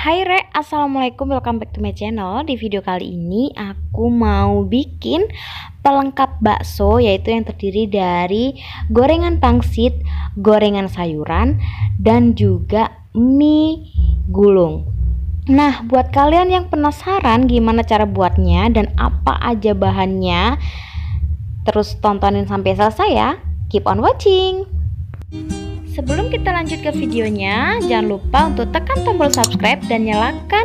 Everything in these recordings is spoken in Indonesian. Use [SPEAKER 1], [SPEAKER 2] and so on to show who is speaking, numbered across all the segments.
[SPEAKER 1] Hai Re, Assalamualaikum, welcome back to my channel Di video kali ini aku mau bikin pelengkap bakso Yaitu yang terdiri dari gorengan pangsit, gorengan sayuran, dan juga mie gulung Nah, buat kalian yang penasaran gimana cara buatnya dan apa aja bahannya Terus tontonin sampai selesai ya Keep on watching! Sebelum kita lanjut ke videonya, jangan lupa untuk tekan tombol subscribe dan nyalakan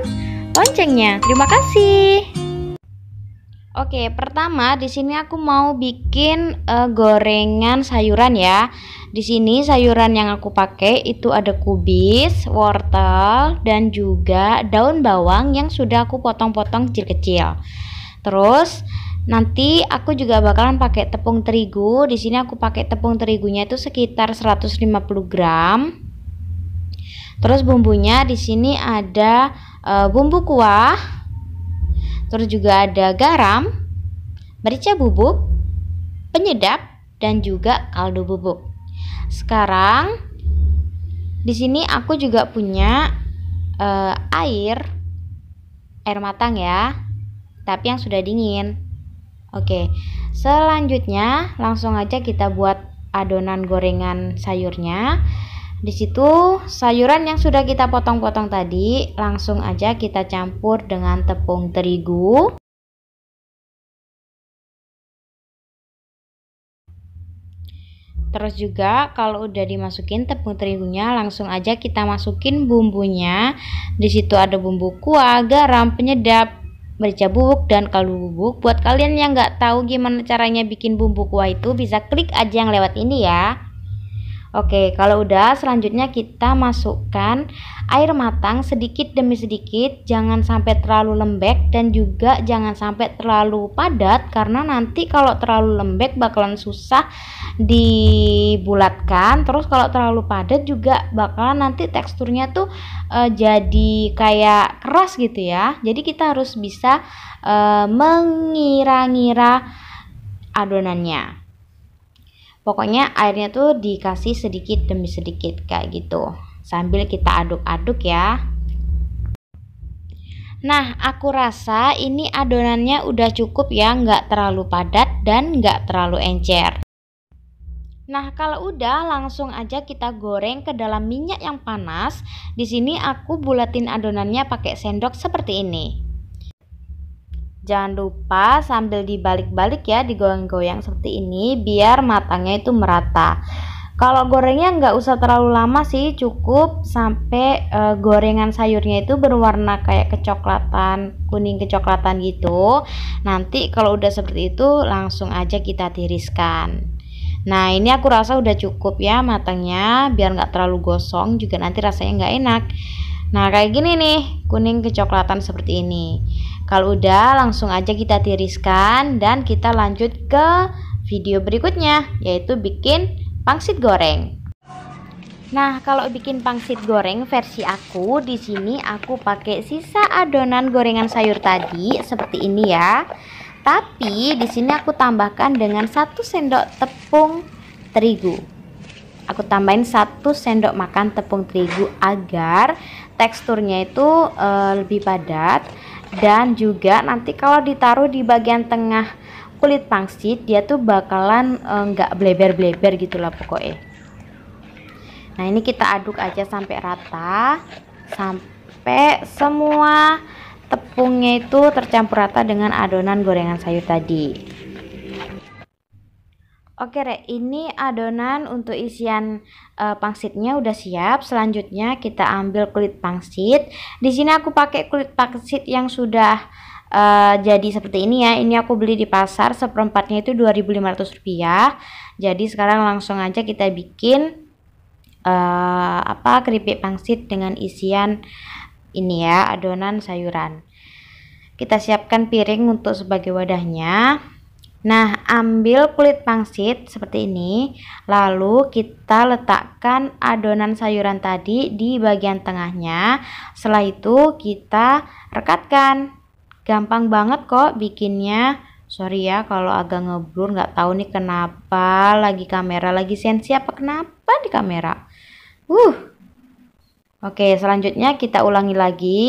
[SPEAKER 1] loncengnya. Terima kasih. Oke, pertama di sini aku mau bikin uh, gorengan sayuran ya. Di sini sayuran yang aku pakai itu ada kubis, wortel, dan juga daun bawang yang sudah aku potong-potong kecil-kecil. Terus Nanti aku juga bakalan pakai tepung terigu. Di sini aku pakai tepung terigunya itu sekitar 150 gram. Terus bumbunya di sini ada e, bumbu kuah. Terus juga ada garam, merica bubuk, penyedap dan juga kaldu bubuk. Sekarang di sini aku juga punya e, air air matang ya, tapi yang sudah dingin. Oke, selanjutnya langsung aja kita buat adonan gorengan sayurnya. Di situ sayuran yang sudah kita potong-potong tadi langsung aja kita campur dengan tepung terigu. Terus juga kalau udah dimasukin tepung terigunya langsung aja kita masukin bumbunya. Di situ ada bumbu kuah, garam, penyedap, merica bubuk dan kaldu bubuk. Buat kalian yang nggak tahu gimana caranya bikin bumbu kuah itu, bisa klik aja yang lewat ini ya. Oke, kalau udah selanjutnya kita masukkan air matang sedikit demi sedikit, jangan sampai terlalu lembek dan juga jangan sampai terlalu padat karena nanti kalau terlalu lembek bakalan susah dibulatkan. Terus kalau terlalu padat juga bakalan nanti teksturnya tuh e, jadi kayak keras gitu ya. Jadi kita harus bisa e, mengira-ngira adonannya. Pokoknya airnya tuh dikasih sedikit demi sedikit kayak gitu. Sambil kita aduk-aduk ya. Nah, aku rasa ini adonannya udah cukup ya, nggak terlalu padat dan nggak terlalu encer. Nah, kalau udah langsung aja kita goreng ke dalam minyak yang panas. Di sini aku bulatin adonannya pakai sendok seperti ini. Jangan lupa sambil dibalik-balik ya digoyang-goyang seperti ini biar matangnya itu merata. Kalau gorengnya nggak usah terlalu lama sih, cukup sampai e, gorengan sayurnya itu berwarna kayak kecoklatan, kuning kecoklatan gitu. Nanti kalau udah seperti itu langsung aja kita tiriskan. Nah ini aku rasa udah cukup ya matangnya, biar nggak terlalu gosong juga nanti rasanya nggak enak. Nah kayak gini nih, kuning kecoklatan seperti ini. Kalau udah, langsung aja kita tiriskan dan kita lanjut ke video berikutnya, yaitu bikin pangsit goreng. Nah, kalau bikin pangsit goreng versi aku, di sini aku pakai sisa adonan gorengan sayur tadi seperti ini ya. Tapi di sini aku tambahkan dengan satu sendok tepung terigu. Aku tambahin satu sendok makan tepung terigu agar teksturnya itu e, lebih padat dan juga nanti kalau ditaruh di bagian tengah kulit pangsit dia tuh bakalan enggak eh, uh, bleber-bleber gitulah pokoknya nah ini kita aduk aja sampai rata sampai semua tepungnya itu tercampur rata dengan adonan gorengan sayur tadi Oke re, ini adonan untuk isian e, pangsitnya udah siap. Selanjutnya kita ambil kulit pangsit. Di sini aku pakai kulit pangsit yang sudah e, jadi seperti ini ya. Ini aku beli di pasar seperempatnya itu Rp2.500. Jadi sekarang langsung aja kita bikin e, apa keripik pangsit dengan isian ini ya, adonan sayuran. Kita siapkan piring untuk sebagai wadahnya. Nah, ambil kulit pangsit seperti ini, lalu kita letakkan adonan sayuran tadi di bagian tengahnya. Setelah itu kita rekatkan. Gampang banget kok bikinnya. Sorry ya kalau agak ngeblur, nggak tahu nih kenapa lagi kamera lagi sensi apa kenapa di kamera. Uh. Oke, selanjutnya kita ulangi lagi.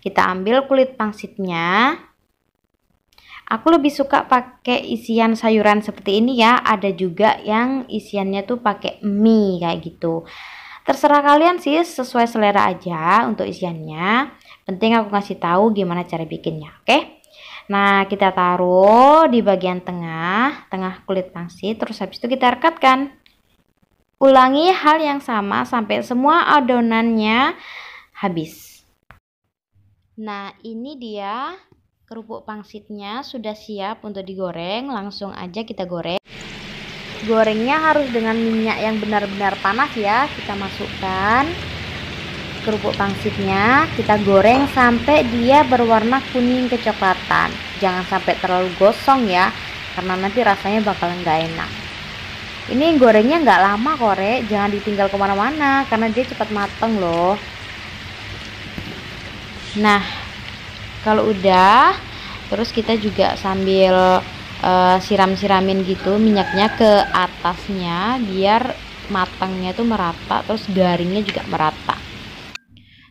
[SPEAKER 1] Kita ambil kulit pangsitnya Aku lebih suka pakai isian sayuran seperti ini ya. Ada juga yang isiannya tuh pakai mie kayak gitu. Terserah kalian sih sesuai selera aja untuk isiannya. Penting aku ngasih tahu gimana cara bikinnya, oke? Okay? Nah, kita taruh di bagian tengah, tengah kulit pangsit, terus habis itu kita rekatkan. Ulangi hal yang sama sampai semua adonannya habis. Nah, ini dia Kerupuk pangsitnya sudah siap untuk digoreng, langsung aja kita goreng. Gorengnya harus dengan minyak yang benar-benar panas ya. Kita masukkan kerupuk pangsitnya, kita goreng sampai dia berwarna kuning kecoklatan. Jangan sampai terlalu gosong ya, karena nanti rasanya bakalan nggak enak. Ini gorengnya nggak lama korek, jangan ditinggal kemana-mana karena dia cepat mateng loh. Nah, kalau udah terus kita juga sambil uh, siram-siramin gitu minyaknya ke atasnya biar matangnya tuh merata terus garingnya juga merata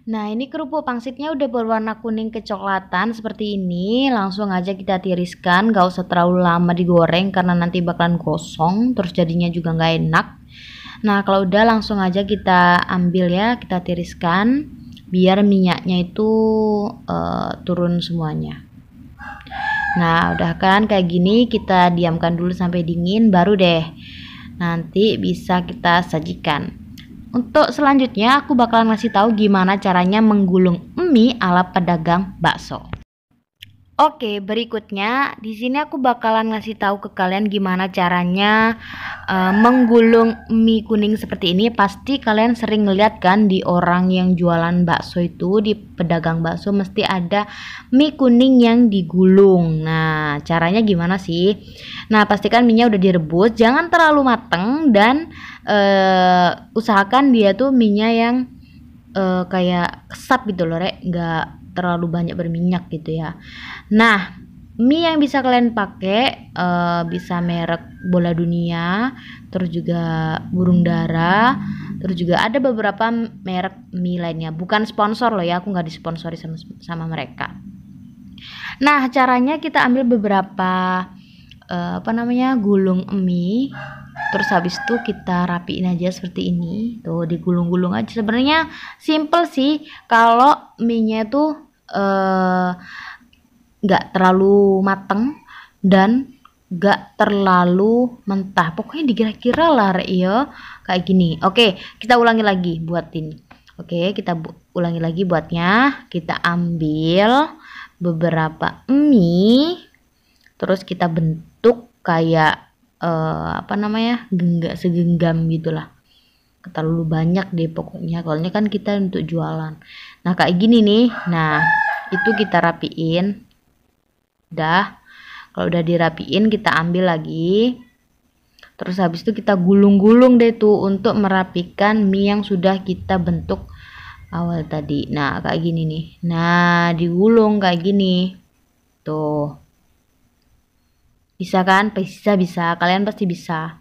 [SPEAKER 1] Nah ini kerupuk pangsitnya udah berwarna kuning kecoklatan seperti ini Langsung aja kita tiriskan gak usah terlalu lama digoreng karena nanti bakalan gosong Terus jadinya juga gak enak Nah kalau udah langsung aja kita ambil ya kita tiriskan biar minyaknya itu uh, turun semuanya nah udah kan kayak gini kita diamkan dulu sampai dingin baru deh nanti bisa kita sajikan untuk selanjutnya aku bakalan ngasih tahu gimana caranya menggulung mie ala pedagang bakso Oke, berikutnya di sini aku bakalan ngasih tahu ke kalian gimana caranya uh, menggulung mie kuning seperti ini. Pasti kalian sering ngeliat kan di orang yang jualan bakso itu, di pedagang bakso mesti ada mie kuning yang digulung. Nah, caranya gimana sih? Nah, pastikan minyak udah direbus, jangan terlalu mateng dan uh, usahakan dia tuh minyak yang uh, kayak kesap gitu loh, rek, nggak terlalu banyak berminyak gitu ya. Nah, mie yang bisa kalian pakai uh, bisa merek bola dunia, terus juga burung dara, terus juga ada beberapa merek mie lainnya. Bukan sponsor loh ya, aku nggak disponsori sama sama mereka. Nah, caranya kita ambil beberapa uh, apa namanya gulung mie terus habis itu kita rapiin aja seperti ini tuh digulung-gulung aja sebenarnya simple sih kalau mie nya tuh Eh, nggak uh, terlalu mateng dan nggak terlalu mentah pokoknya dikira-kira lah ya kayak gini oke kita ulangi lagi buat ini oke kita ulangi lagi buatnya kita ambil beberapa mie terus kita bentuk kayak uh, apa namanya genggak segenggam gitulah terlalu banyak deh pokoknya kalau ini kan kita untuk jualan nah kayak gini nih nah itu kita rapiin udah kalau udah dirapiin kita ambil lagi terus habis itu kita gulung-gulung deh tuh untuk merapikan mie yang sudah kita bentuk awal tadi nah kayak gini nih nah digulung kayak gini tuh bisa kan bisa bisa kalian pasti bisa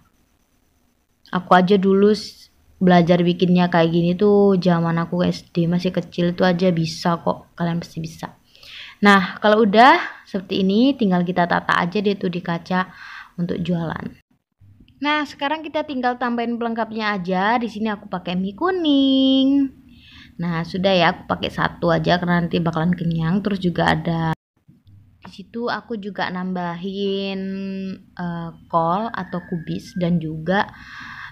[SPEAKER 1] aku aja dulu belajar bikinnya kayak gini tuh zaman aku SD masih kecil itu aja bisa kok kalian pasti bisa nah kalau udah seperti ini tinggal kita tata aja deh tuh di kaca untuk jualan nah sekarang kita tinggal tambahin pelengkapnya aja di sini aku pakai mie kuning nah sudah ya aku pakai satu aja karena nanti bakalan kenyang terus juga ada di situ aku juga nambahin uh, kol atau kubis dan juga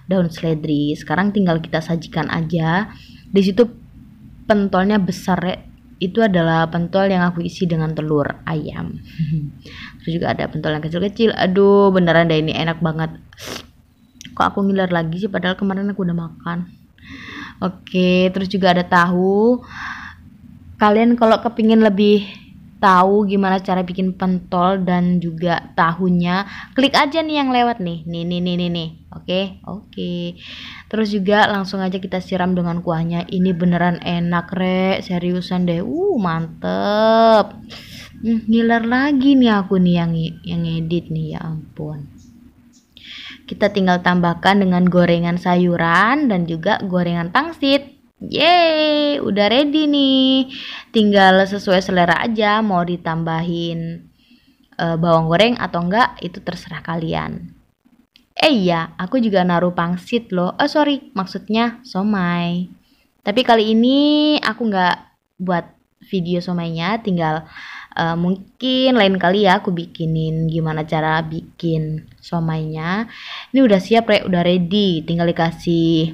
[SPEAKER 1] daun seledri. Sekarang tinggal kita sajikan aja. Di situ pentolnya besar ya. Itu adalah pentol yang aku isi dengan telur ayam. Terus juga ada pentol yang kecil-kecil. Aduh, beneran deh ini enak banget. Kok aku ngiler lagi sih padahal kemarin aku udah makan. Oke, terus juga ada tahu. Kalian kalau kepingin lebih tahu gimana cara bikin pentol dan juga tahunya, klik aja nih yang lewat nih. Nih nih nih nih nih. Oke, okay? oke. Okay. Terus juga langsung aja kita siram dengan kuahnya. Ini beneran enak, re Seriusan deh. Uh, mantep. Hmm, ngiler lagi nih aku nih yang yang edit nih. Ya ampun kita tinggal tambahkan dengan gorengan sayuran dan juga gorengan pangsit. Yeay, udah ready nih. Tinggal sesuai selera aja mau ditambahin e, bawang goreng atau enggak itu terserah kalian. Eh iya, aku juga naruh pangsit loh. Oh sorry, maksudnya somai. Tapi kali ini aku nggak buat video somainya, tinggal uh, mungkin lain kali ya aku bikinin gimana cara bikin somainya. Ini udah siap, re udah ready, tinggal dikasih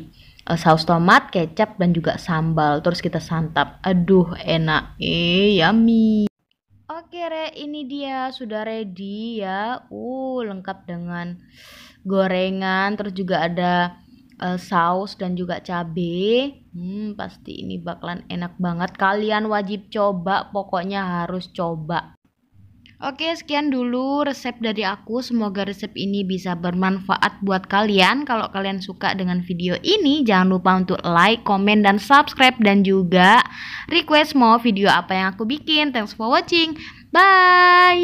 [SPEAKER 1] Eh, saus tomat, kecap, dan juga sambal. Terus kita santap. Aduh, enak. Eh, yummy. Oke, Re, ini dia sudah ready ya. Uh, lengkap dengan gorengan, terus juga ada uh, saus dan juga cabe. Hmm, pasti ini bakalan enak banget. Kalian wajib coba, pokoknya harus coba. Oke, sekian dulu resep dari aku. Semoga resep ini bisa bermanfaat buat kalian. Kalau kalian suka dengan video ini, jangan lupa untuk like, komen, dan subscribe. Dan juga request mau video apa yang aku bikin. Thanks for watching. Bye!